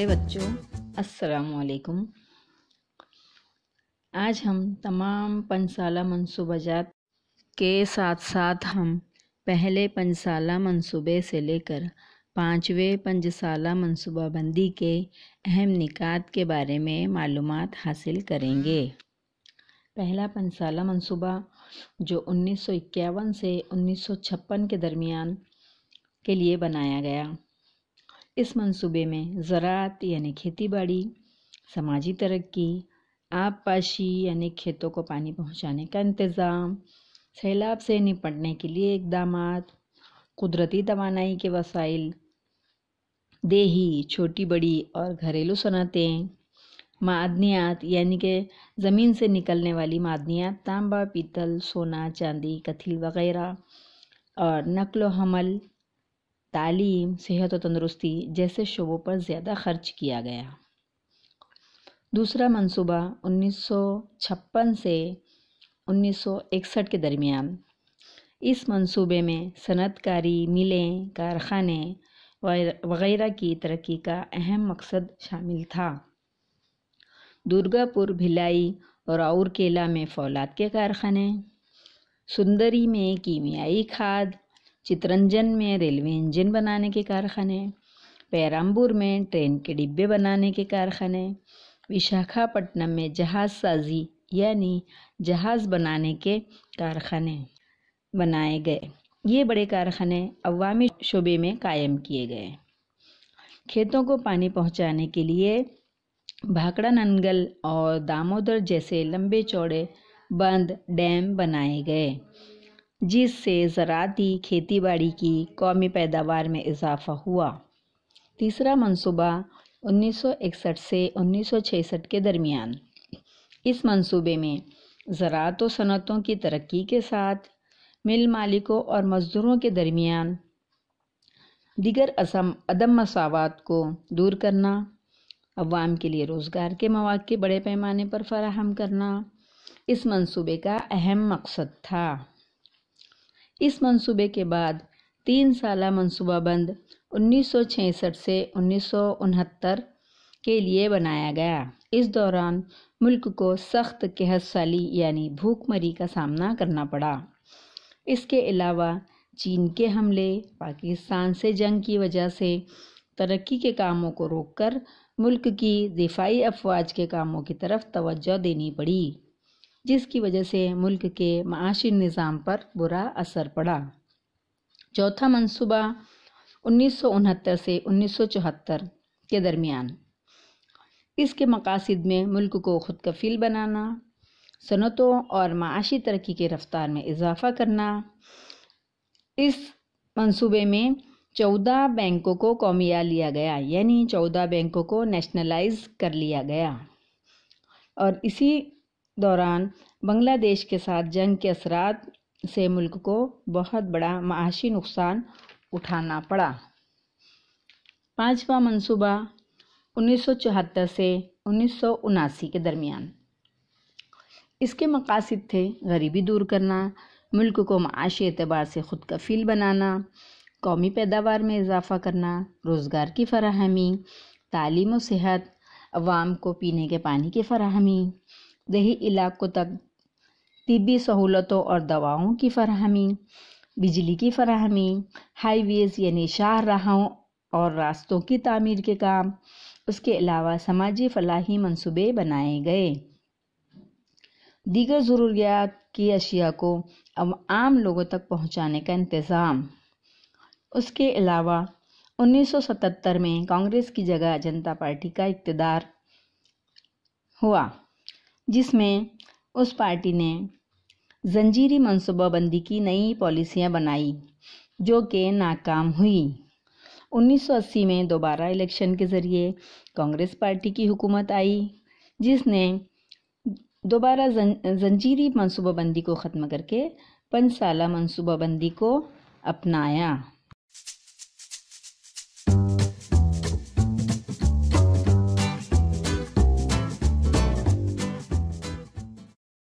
प्यारे बच्चों अस्सलाम आज हम तमाम पंसाला मनसूबाजात के साथ साथ हम पहले पंचाला मनसूबे से लेकर पाँचवें पंजसाला मनसूबाबंदी के अहम निकात के बारे में मालूम हासिल करेंगे पहला पंचाला मनसूबा जो उन्नीस से उन्नीस के दरमियान के लिए बनाया गया इस मंसूबे में ज़रात यानी बाड़ी समाजी तरक्की आबपाशी यानी खेतों को पानी पहुंचाने का इंतज़ाम सैलाब से निपटने के लिए इकदाम कुदरती तोानाई के वसाइल देही छोटी बड़ी और घरेलू सनतें मादनियात यानी कि ज़मीन से निकलने वाली मादनियात तांबा पीतल सोना चांदी कथिल वगैरह और नकल हमल तालीम सेहत और तंदरुस्ती जैसे शोबों पर ज़्यादा खर्च किया गया दूसरा मंसूबा 1956 से 1961 के दरमियान इस मंसूबे में सनतकारी मिलें कारखाने वगैरह की तरक्की का अहम मकसद शामिल था दुर्गापुर भिलाई और आउरकेला में फौलाद के कारखाने सुंदरी में कीमियाई खाद चितरंजन में रेलवे इंजन बनाने के कारखाने पैरामबूर में ट्रेन के डिब्बे बनाने के कारखाने विशाखापट्टनम में जहाज साजी यानी जहाज बनाने के कारखाने बनाए गए ये बड़े कारखाने अवामी शोबे में कायम किए गए खेतों को पानी पहुंचाने के लिए भाकड़ा नंगल और दामोदर जैसे लंबे चौड़े बंद डैम बनाए गए जिससे ज़राती बाड़ी की कौमी पैदावार में इजाफा हुआ तीसरा मंसूबा 1961 से 1966 के दरमियान इस मंसूबे में ज़रात तो व सनतों की तरक्की के साथ मिल मालिकों और मज़दूरों के दरमियान दीगर असम अदम मसावत को दूर करना अवाम के लिए रोज़गार के मौाक़े बड़े पैमाने पर फराहम करना इस मंसूबे का अहम मकसद था इस मंसूबे के बाद तीन साल बंद 1966 से उन्नीस के लिए बनाया गया इस दौरान मुल्क को सख्त कहत साली यानी भूखमरी का सामना करना पड़ा इसके अलावा चीन के हमले पाकिस्तान से जंग की वजह से तरक्की के कामों को रोककर मुल्क की दिफाई अफवाज के कामों की तरफ तवज्जो देनी पड़ी जिसकी वजह से मुल्क के माशी निज़ाम पर बुरा असर पड़ा चौथा मंसूबा उन्नीस से उन्नीस के दरमियान इसके मकासद में मुल्क को खुदकफील बनाना सनतों और माशी तरक्की के रफ्तार में इजाफा करना इस मंसूबे में चौदह बैंकों को कौमिया लिया गया यानी चौदह बैंकों को नेशनलाइज कर लिया गया और इसी दौरान बांग्लादेश के साथ जंग के असरात से मुल्क को बहुत बड़ा माशी नुकसान उठाना पड़ा पाँचवा मंसूबा 1974 से उन्नीस के दरमियान इसके मकासद थे गरीबी दूर करना मुल्क को माशी एतबार से खुद कफील बनाना कौमी पैदावार में इजाफा करना रोज़गार की फराहमी तालीम सेहत अवाम को पीने के पानी की फराहमी दही इलाकों तक तबी सहूलतों और दवाओं की फरहमी बिजली की फरहमी हाईवेज़ यानी शाहराहों और रास्तों की तमीर के काम उसके अलावा समाजी फलाही मनसूबे बनाए गए दीगर ज़रूरियात की अशिया को अब आम लोगों तक पहुंचाने का इंतज़ाम उसके अलावा उन्नीस सौ 1977 में कांग्रेस की जगह जनता पार्टी का इकतदार हुआ जिसमें उस पार्टी ने जंजीरी मनसूबाबंदी की नई पॉलिसियां बनाई जो कि नाकाम हुई 1980 में दोबारा इलेक्शन के ज़रिए कांग्रेस पार्टी की हुकूमत आई जिसने दोबारा जंजीरी मनसूबाबंदी को ख़त्म करके पंच साल मनसूबाबंदी को अपनाया